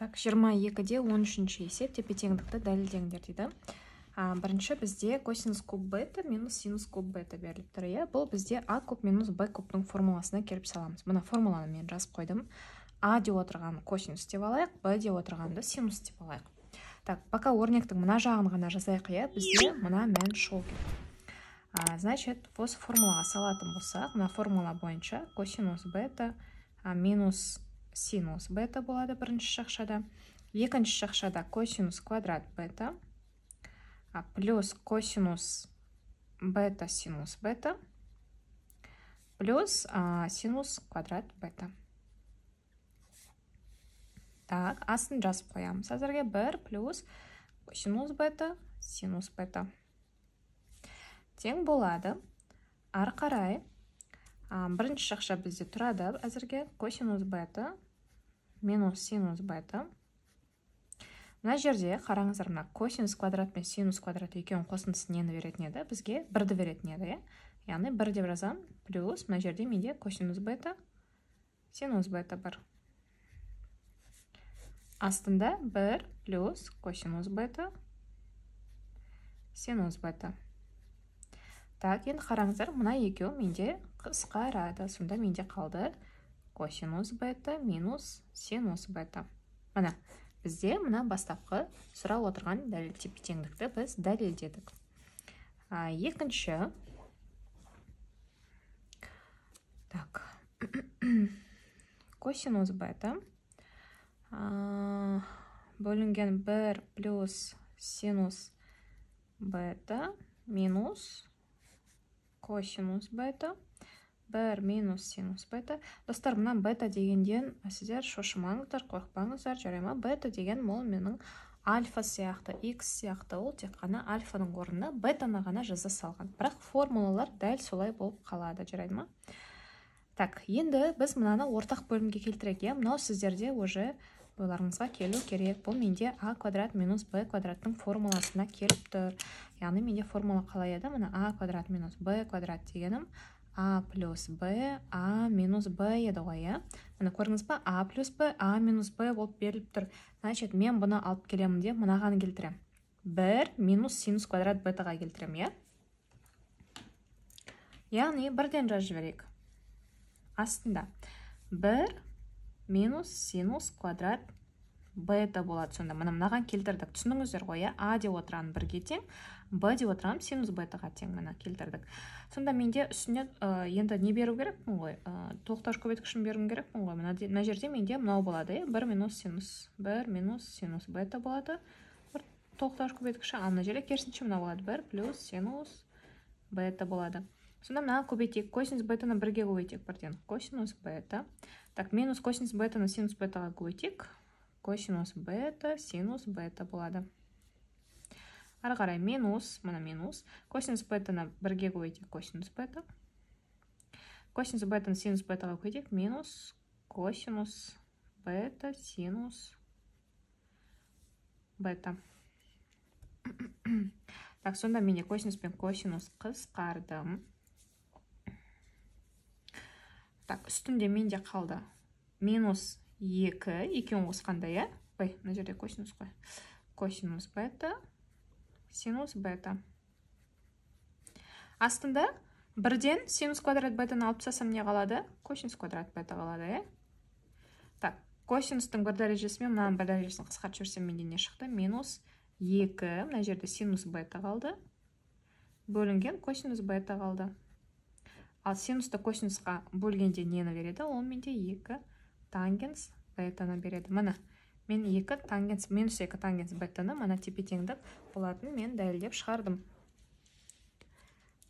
так жиырма екіде он үшінші есеп тепе теңдікті дәлелдеңдер дейді а, бірінші бізде косинус куб бета минус синус куб бета беріліп тұр иә, бұл бізде а куб минус б кубтың формуласына келіп саламыз мына формуланы мен жазып қойдым а деп отырған косинус деп алайық б деп отырғанды синус деп алайық так пока өрнектің мына жағын ғана жазайық иә бізде мына мән шығу керек а, значит осы формулаға салатын болсақ мына формула бойынша косинус бета минус синус бета болады бірінші шақшада екінші шақшада косинус квадрат бета плюс косинус бета синус бета плюс синус квадрат бета так астын жазып қоямыз әзірге бір плюс косинус бета синус бета тең болады ары қарай бірінші шақша бізде тұрады әзірге косинус бета минус синус бета мына жерде қараңыздар мына косинус квадрат пен синус квадрат екеуінің қосындысы нені беретін еді бізге бірді беретін еді иә яғни бір деп жазамын плюс мына жерде менде косинус бета синус бета бар астында бір плюс косинус бета синус бета так енді қараңыздар мына екеуі менде қысқарады сонда менде қалды косинус бета минус синус бета міне бізде мына бастапқы сұрап отырған дәлел тепе теңдікті біз дәлелдедік екінші так косинус бета бөлінген 1 плюс синус бета минус косинус бета бір минус синус бета достар мына бета дегенден сіздер шошымаңыздар қорықпаңыздар жарай ма бета деген ол менің альфа сияқты x сияқты ол тек қана альфаның орнына бетаны ғана жаза салған бірақ формулалар дәл солай болып қалады жарайды ма так енді біз мынаны ортақ бөлімге келтірейік иә мынау сіздерде уже ойларыңызға келу керек бұл менде а квадрат минус б квадраттың формуласына келіп тұр яғни менде формула қалай еді міне а квадрат минус б квадрат дегенім а плюс б а минус б еді ғой иә міне көрдіңіз ба а плюс б а минус б болып беріліп тұр значит мен бұны алып келемін де мынаған келтіремін бір минус синус квадрат бетаға келтіремін иә яғни бірден жазып жіберейік астында бір минус синус квадрат бета болады сонда міне мынаған келтірдік түсіндіңіздер ғой иә а деп отырамын бірге тең б деп отырамын синус бетаға тең міне келтірдік сонда менде үстіне ә, енді не беру керекпін ғой ә, тоқташ көбейткішін беруім керекпін ғой мына мына жерде менде мынау болады иә бір минус синус бір минус синус бета болады бір тоқташ көбейткіші ал мына жерде керісінше мынау болады бір плюс синус бета болады сонда мынаны көбейтейік косинус бетаны бірге көбейтейік бірден косинус бета Так, минус косинус бета на синус бета логотик. Косинус бета, синус бета болады. Аргарай қарай минус, мына минус. Косинус бетаны бірге қойдық косинус бета. Косинус бета на синус бета қойдық минус косинус бета, синус бета. Так, сонда менде косинус пен косинус қысқарды так үстінде менде қалды минус екі екеуін қосқанда иә ой мына жерде косинус қой косинус бета синус бета астында бірден синус квадрат бетаны алып тастасам не қалады косинус квадрат бета қалады иә так косинустың бір дәрежесі мен мынаның бір дәрежесін қысқартып жіберсем менде не шықты минус екі мына жерде синус бета қалды бөлінген косинус бета қалды ал синусты косинусқа бөлгенде нені береді ол менде екі тангенс бетаны береді міне мен екі тангенс минус екі тангенс бетаны мына тепе теңдік болатынын мен дәлелдеп шығардым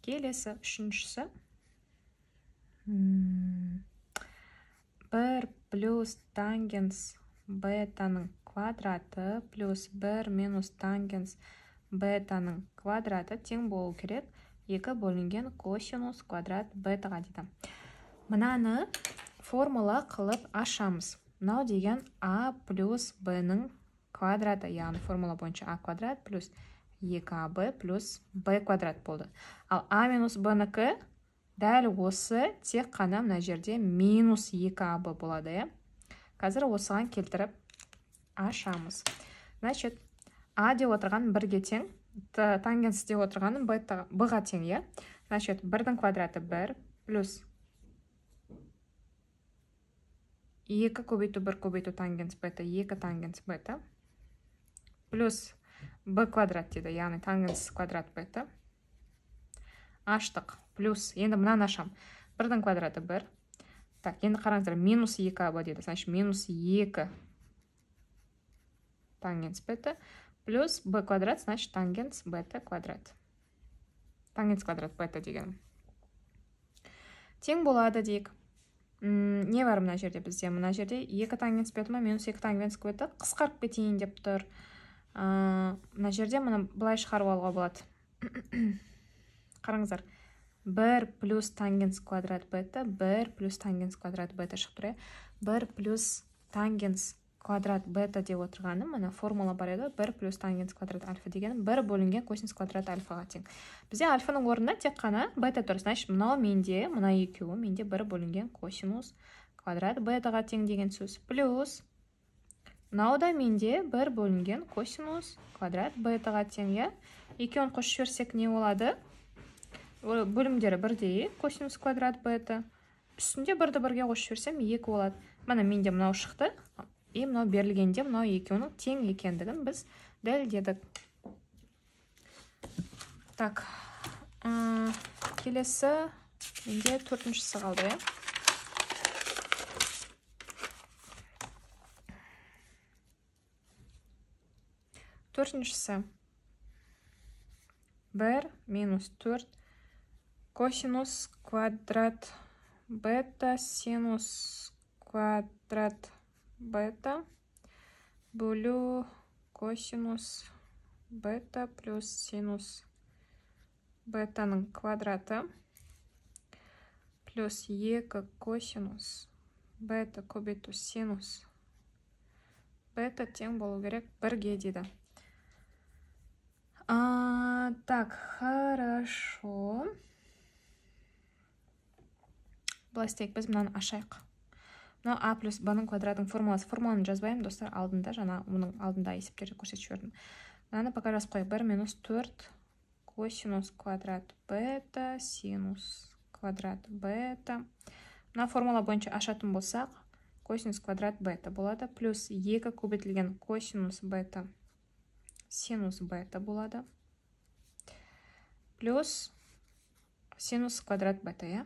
келесі үшіншісі бір плюс тангенс бетаның квадраты плюс бір минус тангенс бетаның квадраты тең болу керек екі бөлінген косинус квадрат бетаға дейді мынаны формула қылып ашамыз мынау деген а плюс бнің квадраты яғни формула бойынша а квадрат плюс 2аб плюс б квадрат болды ал а минус бнікі дәл осы тек қана мына жерде минус 2аб болады иә қазір осыған келтіріп ашамыз значит а деп отырған бірге тең тангенс деп отырғаным б ға тең иә значит бірдің квадраты бір плюс екі көбейту бір көбейту тангенс бета екі тангенс бета плюс б квадрат дейді яғни тангенс квадрат бета аштық плюс енді мынаны ашамын бірдің квадраты бір так енді қараңыздар минус екі аб дейді значит минус екі тангенс бета плюс b квадрат значит тангенс бета квадрат тангенс квадрат бета деген тең болады дейік не бар мына жерде бізде мына жерде екі тангенс бета минус екі тангенс бета қысқарып кетейін деп тұр мына жерде мұны былай шығарып алуға болады қараңыздар бір плюс тангенс квадрат бета бір плюс тангенс квадрат бета шығып тұр иә бір плюс тангенс квадрат бета деп отырғаным мына формула бар еді бір плюс тангенс квадрат альфа деген бір бөлінген косинус квадрат альфаға тең бізде альфаның орнында тек қана бета тұр значит мынау менде мына екеуі менде бір бөлінген косинус квадрат бетаға тең деген сөз плюс мынау да менде бір бөлінген косинус квадрат бетаға тең иә екеуін қосып жіберсек не болады бөлімдері бірдей косинус квадрат бета үстінде бірді бірге қосып жіберсем екі болады міне менде мынау шықты и мынау берілгенде мынау екеуінің тең екендігін біз дәлелдедік так ә, келесі менде төртіншісі қалды иә төртіншісі бір минус төрт косинус квадрат бета синус квадрат бета. блю косинус бета плюс синус бета на квадрата плюс е как косинус бета кубиту синус бета тем болу керек бірге а, так хорошо былай істейік біз мынаны ашайық мынау а плюс б-ның квадратының формуласы формуланы жазбаймын достар алдында жаңа мұның алдында есептерді көрсетіп жібердім мынаны пока жазып қояйық бір минус төрт косинус квадрат бета синус квадрат бета мына формула бойынша ашатын болсақ косинус квадрат бета болады плюс екі көбейтілген косинус бета синус бета болады плюс синус квадрат бета иә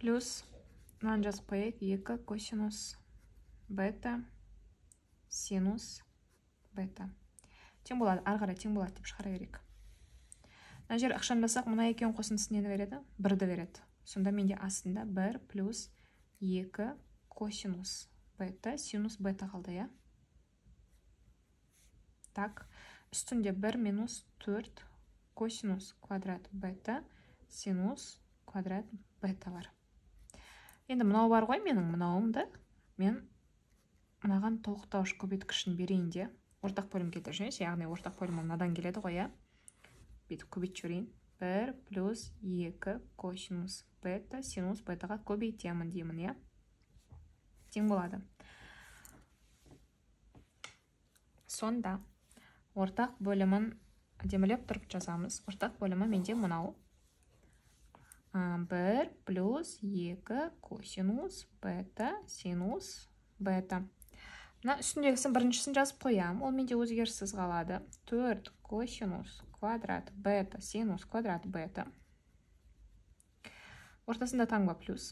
плюс мынаны жазып қояйық екі косинус бета синус бета тең болады ары қарай тең болады деп шығара берейік мына жер ықшамдасақ мына екеуінің қосындысы нені береді бірді береді сонда менде астында бір плюс екі косинус бета синус бета қалды иә так үстінде 1 минус 4 косинус квадрат бета синус квадрат бета бар енді мынау бар ғой менің мынауымды мен мынаған толықтауыш көбейткішін берейін де ортақ бөлім келтіріп жіберейінші яғни ортақ бөлімі мынадан келеді ғой иә бүйтіп көбейтіп жіберейін бір плюс екі косинус бета синус бетаға көбейтемін деймін иә тең болады сонда ортақ бөлімін әдемілеп тұрып жазамыз ортақ бөлімі менде мынау бір плюс 2 косинус бета синус бета мына үстіндегісін біріншісін жазып қоямын ол менде өзгеріссіз қалады 4 косинус квадрат бета синус квадрат бета ортасында таңба плюс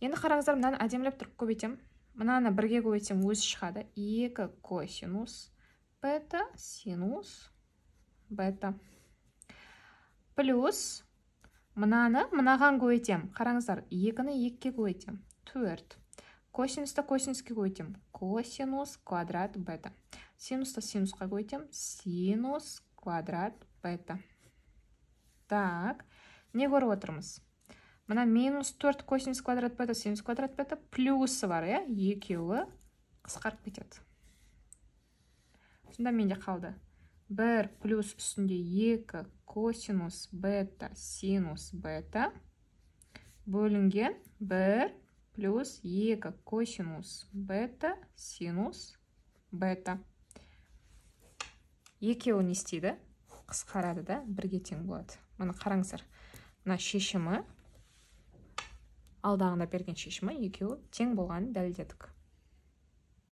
енді қараңыздар мынаны әдемілеп тұрып көбейтемін мынаны бірге көбейтсем өзі шығады 2 косинус бета синус бета плюс мынаны мынаған көбейтемін қараңыздар екіні екіге көбейтемін төрт косинусты косинуске көбейтемін косинус квадрат бета синусты синусқа көбейтемін синус квадрат бета так не көріп отырмыз мына минус төрт косинус квадрат бета синус квадрат бета плюсы бар иә екеуі қысқарып кетеді сонда менде қалды бір плюс үстінде екі косинус бета синус бета бөлінген бір плюс екі косинус бета синус бета екеуі не істейді қысқарады да бірге тең болады міне қараңыздар мына шешімі алдағыда берген шешімі екеуі тең болғанын дәлелдедік